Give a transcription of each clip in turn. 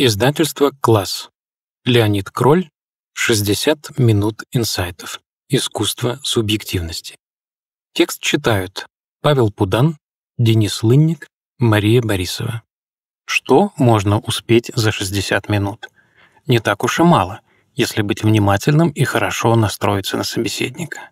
Издательство «Класс». Леонид Кроль. 60 минут инсайтов. Искусство субъективности. Текст читают Павел Пудан, Денис Лынник, Мария Борисова. Что можно успеть за 60 минут? Не так уж и мало, если быть внимательным и хорошо настроиться на собеседника.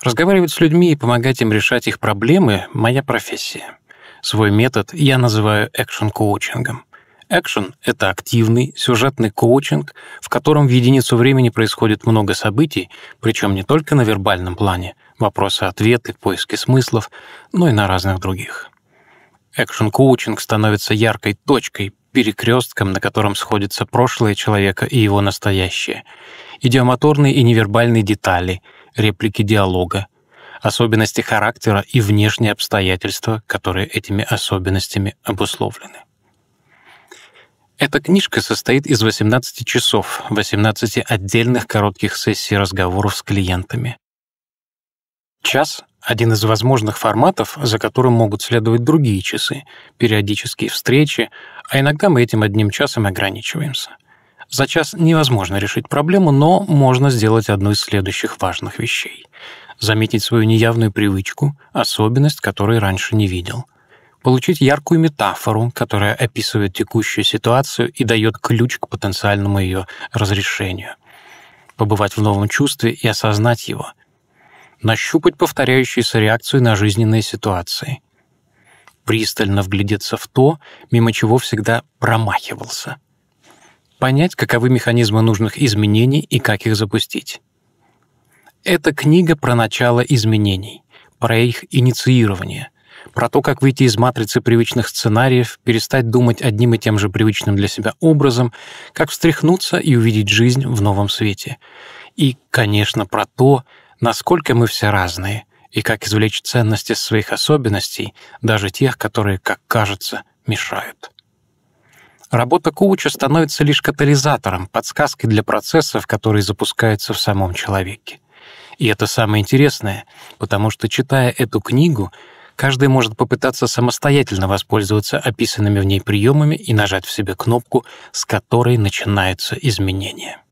Разговаривать с людьми и помогать им решать их проблемы – моя профессия. Свой метод я называю экшн-коучингом – Экшен — это активный, сюжетный коучинг, в котором в единицу времени происходит много событий, причем не только на вербальном плане, вопросы-ответы, поиски смыслов, но и на разных других. Экшен-коучинг становится яркой точкой, перекрестком, на котором сходятся прошлое человека и его настоящее, идиомоторные и невербальные детали, реплики диалога, особенности характера и внешние обстоятельства, которые этими особенностями обусловлены. Эта книжка состоит из 18 часов, 18 отдельных коротких сессий разговоров с клиентами. Час — один из возможных форматов, за которым могут следовать другие часы, периодические встречи, а иногда мы этим одним часом ограничиваемся. За час невозможно решить проблему, но можно сделать одну из следующих важных вещей. Заметить свою неявную привычку, особенность, которой раньше не видел получить яркую метафору, которая описывает текущую ситуацию и дает ключ к потенциальному ее разрешению, побывать в новом чувстве и осознать его, нащупать повторяющуюся реакцию на жизненные ситуации, пристально вглядеться в то, мимо чего всегда промахивался, понять, каковы механизмы нужных изменений и как их запустить. Это книга про начало изменений, про их инициирование — про то, как выйти из матрицы привычных сценариев, перестать думать одним и тем же привычным для себя образом, как встряхнуться и увидеть жизнь в новом свете. И, конечно, про то, насколько мы все разные и как извлечь ценности своих особенностей, даже тех, которые, как кажется, мешают. Работа коуча становится лишь катализатором, подсказкой для процессов, которые запускаются в самом человеке. И это самое интересное, потому что, читая эту книгу, Каждый может попытаться самостоятельно воспользоваться описанными в ней приемами и нажать в себе кнопку, с которой начинаются изменения.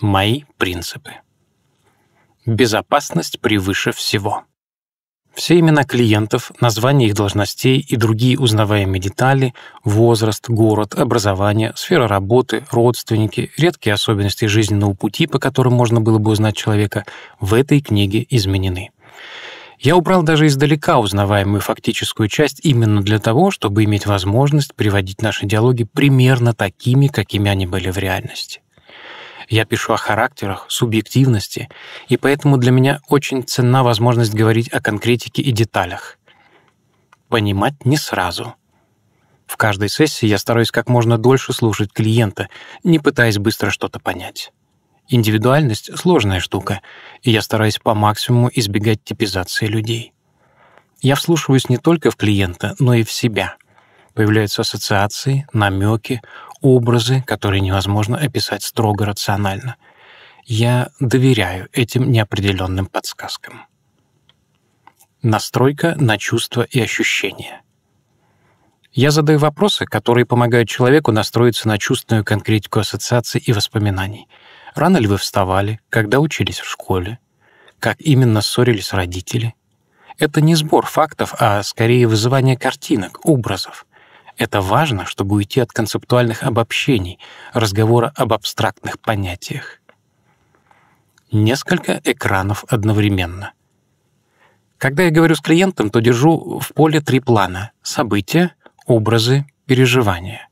Мои принципы. Безопасность превыше всего. Все имена клиентов, названия их должностей и другие узнаваемые детали, возраст, город, образование, сфера работы, родственники, редкие особенности жизненного пути, по которым можно было бы узнать человека, в этой книге изменены. Я убрал даже издалека узнаваемую фактическую часть именно для того, чтобы иметь возможность приводить наши диалоги примерно такими, какими они были в реальности. Я пишу о характерах, субъективности, и поэтому для меня очень ценна возможность говорить о конкретике и деталях. Понимать не сразу. В каждой сессии я стараюсь как можно дольше слушать клиента, не пытаясь быстро что-то понять. Индивидуальность – сложная штука, и я стараюсь по максимуму избегать типизации людей. Я вслушиваюсь не только в клиента, но и в себя. Появляются ассоциации, намеки, образы, которые невозможно описать строго рационально. Я доверяю этим неопределенным подсказкам. Настройка на чувства и ощущения. Я задаю вопросы, которые помогают человеку настроиться на чувственную конкретику ассоциаций и воспоминаний – Рано ли вы вставали? Когда учились в школе? Как именно ссорились родители? Это не сбор фактов, а скорее вызывание картинок, образов. Это важно, чтобы уйти от концептуальных обобщений, разговора об абстрактных понятиях. Несколько экранов одновременно. Когда я говорю с клиентом, то держу в поле три плана — события, образы, переживания.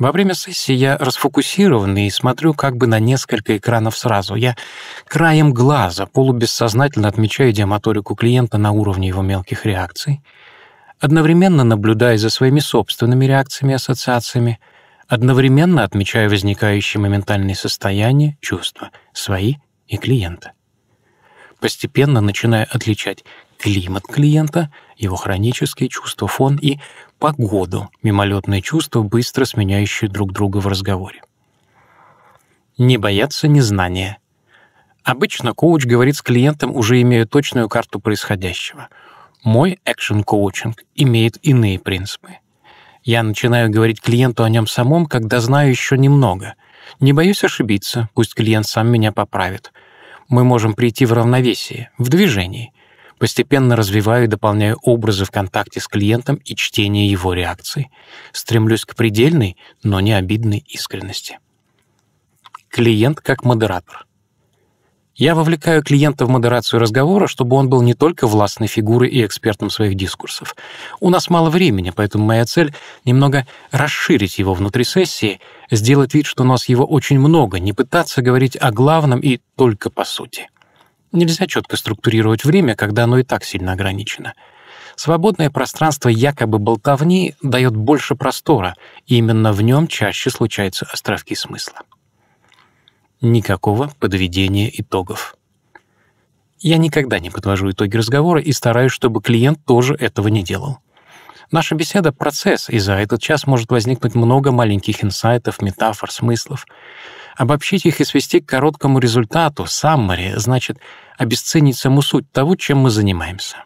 Во время сессии я расфокусированный и смотрю как бы на несколько экранов сразу. Я краем глаза полубессознательно отмечаю диамоторику клиента на уровне его мелких реакций, одновременно наблюдая за своими собственными реакциями и ассоциациями, одновременно отмечаю возникающие моментальные состояния, чувства, свои и клиента. Постепенно начинаю отличать климат клиента, его хронические чувства, фон и погоду, мимолетные чувства, быстро сменяющие друг друга в разговоре. Не бояться незнания. Обычно коуч говорит с клиентом, уже имея точную карту происходящего. Мой экшн коучинг имеет иные принципы. Я начинаю говорить клиенту о нем самом, когда знаю еще немного. Не боюсь ошибиться, пусть клиент сам меня поправит. Мы можем прийти в равновесие, в движении — Постепенно развиваю и дополняю образы в контакте с клиентом и чтение его реакций. Стремлюсь к предельной, но не обидной искренности. Клиент как модератор. Я вовлекаю клиента в модерацию разговора, чтобы он был не только властной фигурой и экспертом своих дискурсов. У нас мало времени, поэтому моя цель — немного расширить его внутри сессии, сделать вид, что у нас его очень много, не пытаться говорить о главном и только по сути — Нельзя четко структурировать время, когда оно и так сильно ограничено. Свободное пространство якобы болтовни дает больше простора, и именно в нем чаще случаются островки смысла. Никакого подведения итогов. Я никогда не подвожу итоги разговора и стараюсь, чтобы клиент тоже этого не делал. Наша беседа — процесс, и за этот час может возникнуть много маленьких инсайтов, метафор, смыслов. Обобщить их и свести к короткому результату, саммари, значит обесценить саму суть того, чем мы занимаемся.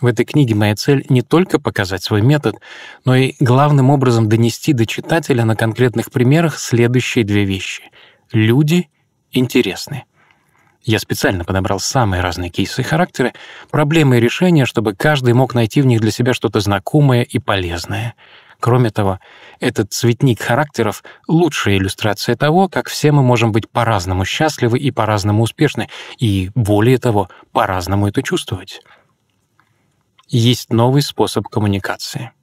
В этой книге моя цель не только показать свой метод, но и главным образом донести до читателя на конкретных примерах следующие две вещи. Люди интересны. Я специально подобрал самые разные кейсы и характеры, проблемы и решения, чтобы каждый мог найти в них для себя что-то знакомое и полезное — Кроме того, этот цветник характеров — лучшая иллюстрация того, как все мы можем быть по-разному счастливы и по-разному успешны, и, более того, по-разному это чувствовать. Есть новый способ коммуникации —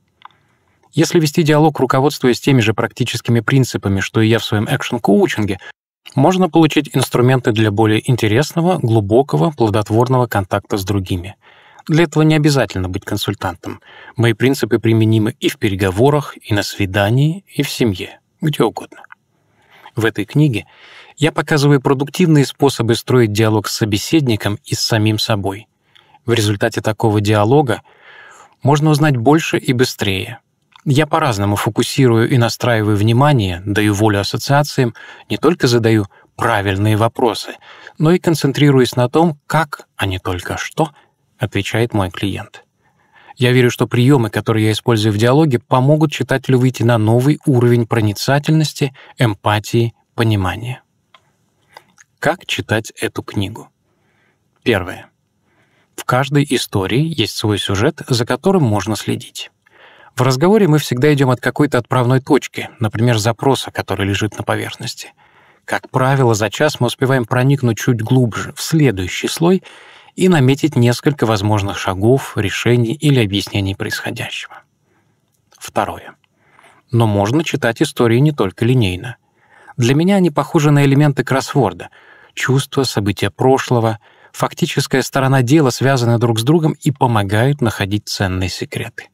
если вести диалог, руководствуясь теми же практическими принципами, что и я в своем экшн-коучинге, можно получить инструменты для более интересного, глубокого, плодотворного контакта с другими — для этого не обязательно быть консультантом. Мои принципы применимы и в переговорах, и на свидании, и в семье, где угодно. В этой книге я показываю продуктивные способы строить диалог с собеседником и с самим собой. В результате такого диалога можно узнать больше и быстрее. Я по-разному фокусирую и настраиваю внимание, даю волю ассоциациям, не только задаю правильные вопросы, но и концентрируясь на том, как, а не только что —— отвечает мой клиент. Я верю, что приемы, которые я использую в диалоге, помогут читателю выйти на новый уровень проницательности, эмпатии, понимания. Как читать эту книгу? Первое. В каждой истории есть свой сюжет, за которым можно следить. В разговоре мы всегда идем от какой-то отправной точки, например, запроса, который лежит на поверхности. Как правило, за час мы успеваем проникнуть чуть глубже, в следующий слой, и наметить несколько возможных шагов, решений или объяснений происходящего. Второе. Но можно читать истории не только линейно. Для меня они похожи на элементы кроссворда — чувства, события прошлого, фактическая сторона дела связаны друг с другом и помогают находить ценные секреты.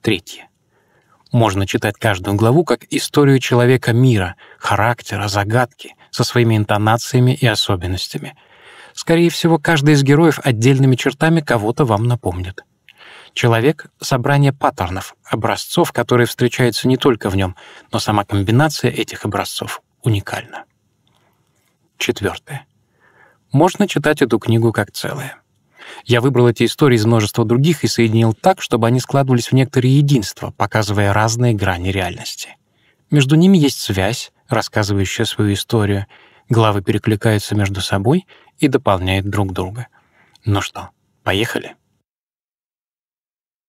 Третье. Можно читать каждую главу как историю человека мира, характера, загадки, со своими интонациями и особенностями — Скорее всего, каждый из героев отдельными чертами кого-то вам напомнит. Человек — собрание паттернов, образцов, которые встречаются не только в нем, но сама комбинация этих образцов уникальна. Четвертое. Можно читать эту книгу как целое. Я выбрал эти истории из множества других и соединил так, чтобы они складывались в некоторые единства, показывая разные грани реальности. Между ними есть связь, рассказывающая свою историю, главы перекликаются между собой и дополняет друг друга. Ну что, поехали?